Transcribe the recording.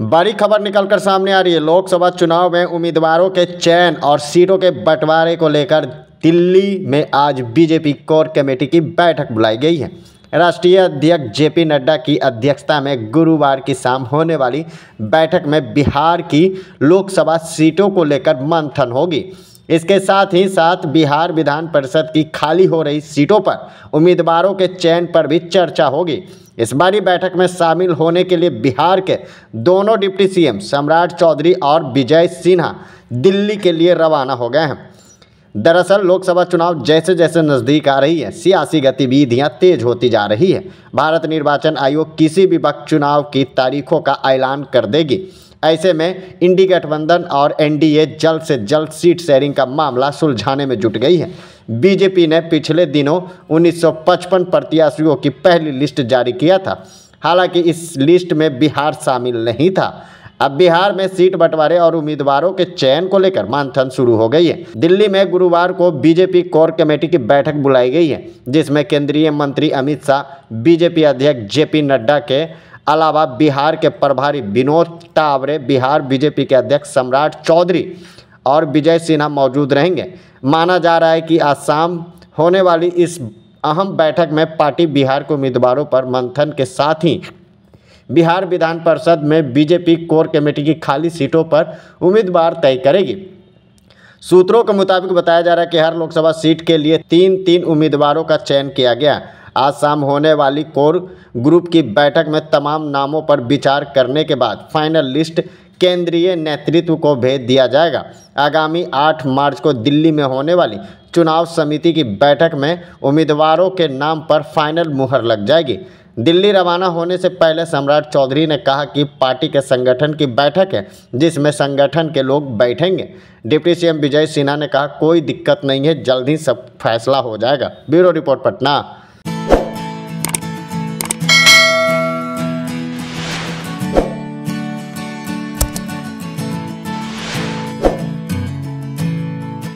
बड़ी खबर निकलकर सामने आ रही है लोकसभा चुनाव में उम्मीदवारों के चयन और सीटों के बंटवारे को लेकर दिल्ली में आज बीजेपी कोर कमेटी की बैठक बुलाई गई है राष्ट्रीय अध्यक्ष जेपी नड्डा की अध्यक्षता में गुरुवार की शाम होने वाली बैठक में बिहार की लोकसभा सीटों को लेकर मंथन होगी इसके साथ ही साथ बिहार विधान परिषद की खाली हो रही सीटों पर उम्मीदवारों के चयन पर भी चर्चा होगी इस बारी बैठक में शामिल होने के लिए बिहार के दोनों डिप्टी सीएम सम्राट चौधरी और विजय सिन्हा दिल्ली के लिए रवाना हो गए हैं दरअसल लोकसभा चुनाव जैसे जैसे नज़दीक आ रही है सियासी गतिविधियां तेज होती जा रही है भारत निर्वाचन आयोग किसी भी वक्त चुनाव की तारीखों का ऐलान कर देगी ऐसे में इंडी गठबंधन और एनडीए जल्द से जल्द सीट शेयरिंग का मामला सुलझाने में जुट गई है बीजेपी ने पिछले दिनों 1955 प्रत्याशियों की पहली लिस्ट जारी किया था हालांकि इस लिस्ट में बिहार शामिल नहीं था अब बिहार में सीट बंटवारे और उम्मीदवारों के चयन को लेकर मंथन शुरू हो गई है दिल्ली में गुरुवार को बीजेपी कोर कमेटी की बैठक बुलाई गई है जिसमें केंद्रीय मंत्री अमित शाह बीजेपी अध्यक्ष जेपी नड्डा के अलावा बिहार के प्रभारी विनोद टावरे बिहार बीजेपी के अध्यक्ष सम्राट चौधरी और विजय सिन्हा मौजूद रहेंगे माना जा रहा है कि आज शाम होने वाली इस अहम बैठक में पार्टी बिहार के उम्मीदवारों पर मंथन के साथ ही बिहार विधान परिषद में बीजेपी कोर कमेटी की खाली सीटों पर उम्मीदवार तय करेगी सूत्रों के मुताबिक बताया जा रहा है कि हर लोकसभा सीट के लिए तीन तीन उम्मीदवारों का चयन किया गया आज शाम होने वाली कोर ग्रुप की बैठक में तमाम नामों पर विचार करने के बाद फाइनल लिस्ट केंद्रीय नेतृत्व को भेज दिया जाएगा आगामी 8 मार्च को दिल्ली में होने वाली चुनाव समिति की बैठक में उम्मीदवारों के नाम पर फाइनल मुहर लग जाएगी दिल्ली रवाना होने से पहले सम्राट चौधरी ने कहा कि पार्टी के संगठन की बैठक है जिसमें संगठन के लोग बैठेंगे डिप्टी सीएम विजय सिन्हा ने कहा कोई दिक्कत नहीं है जल्द ही सब फैसला हो जाएगा ब्यूरो रिपोर्ट पटना